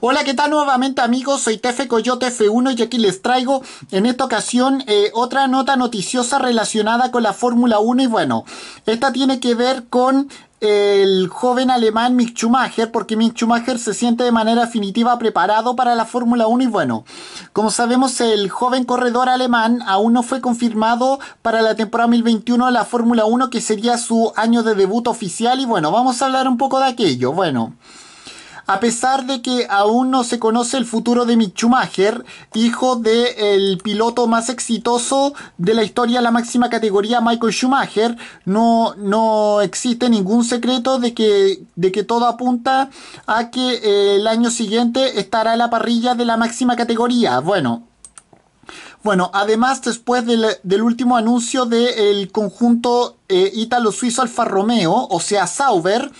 Hola, ¿qué tal nuevamente amigos? Soy Tefe Coyote F1 y aquí les traigo en esta ocasión eh, otra nota noticiosa relacionada con la Fórmula 1 y bueno, esta tiene que ver con el joven alemán Mick Schumacher, porque Mick Schumacher se siente de manera definitiva preparado para la Fórmula 1 y bueno, como sabemos el joven corredor alemán aún no fue confirmado para la temporada 2021 de la Fórmula 1 que sería su año de debut oficial y bueno, vamos a hablar un poco de aquello, bueno. A pesar de que aún no se conoce el futuro de Mick Schumacher, hijo del piloto más exitoso de la historia de la máxima categoría, Michael Schumacher, no, no existe ningún secreto de que, de que todo apunta a que el año siguiente estará en la parrilla de la máxima categoría. Bueno, bueno, además, después del, último anuncio del conjunto italo eh, suizo Alfa Romeo, o sea, Sauber,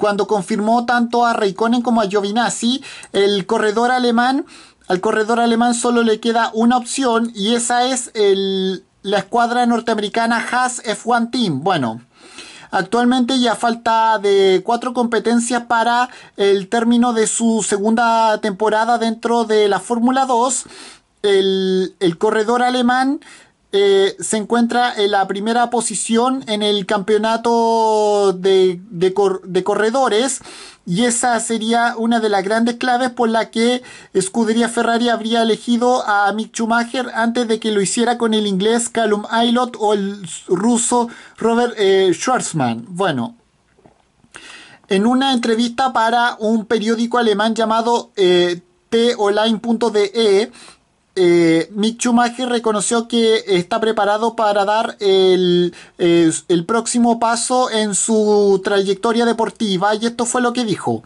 cuando confirmó tanto a Raikkonen como a Giovinazzi, el corredor alemán, al corredor alemán solo le queda una opción y esa es la escuadra norteamericana Haas F1 Team. Bueno, Actualmente ya falta de cuatro competencias para el término de su segunda temporada dentro de la Fórmula 2. el corredor alemán eh, se encuentra en la primera posición en el campeonato de, corredores y esa sería una de las grandes claves por la que Escudería Ferrari habría elegido a Mick Schumacher antes de que lo hiciera con el inglés Callum Aylot o el ruso Robert eh, Schwarzman. Bueno, en una entrevista para un periódico alemán llamado eh, t-online.de eh, Mick Schumacher reconoció que está preparado para dar el, eh, el, próximo paso en su trayectoria deportiva y esto fue lo que dijo.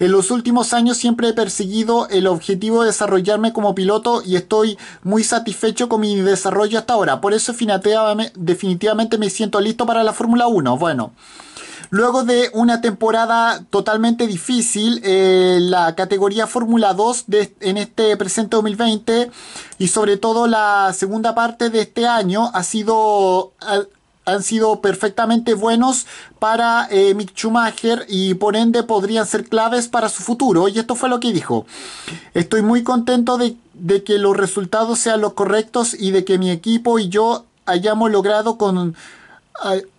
En los últimos años siempre he perseguido el objetivo de desarrollarme como piloto y estoy muy satisfecho con mi desarrollo hasta ahora. Por eso definitivamente me siento listo para la Fórmula 1. Bueno. Luego de una temporada totalmente difícil, eh, la categoría Fórmula 2 en este presente 2020 y sobre todo la segunda parte de este año ha sido... han sido perfectamente buenos para eh, Mick Schumacher y por ende podrían ser claves para su futuro. Y esto fue lo que dijo. Estoy muy contento de que los resultados sean los correctos y de que mi equipo y yo hayamos logrado con,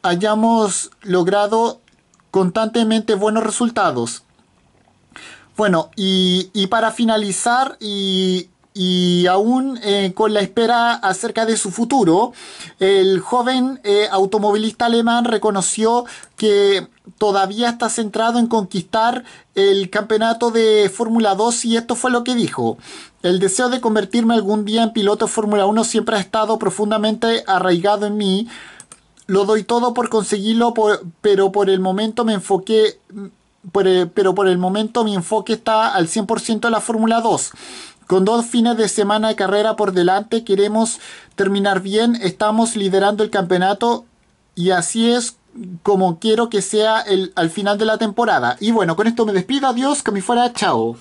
hayamos logrado constantemente buenos resultados. Bueno, y, para finalizar y, aún eh, con la espera acerca de su futuro, el joven eh, automovilista alemán reconoció que todavía está centrado en conquistar el campeonato de Fórmula 2 y esto fue lo que dijo. El deseo de convertirme algún día en piloto de Fórmula 1 siempre ha estado profundamente arraigado en mí. Lo doy todo por conseguirlo, pero por el momento me enfoqué, eh, pero por el momento mi enfoque está al 100% en la Fórmula 2. Con dos fines de semana de carrera por delante, queremos terminar bien, estamos liderando el campeonato y así es como quiero que sea el, al final de la temporada. Y bueno, con esto me despido, adiós, que me fuera, chao.